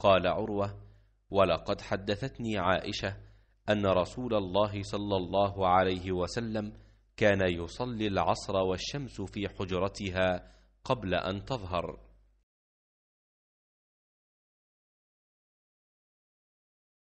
قال عروة ولقد حدثتني عائشة أن رسول الله صلى الله عليه وسلم كان يصلي العصر والشمس في حجرتها قبل أن تظهر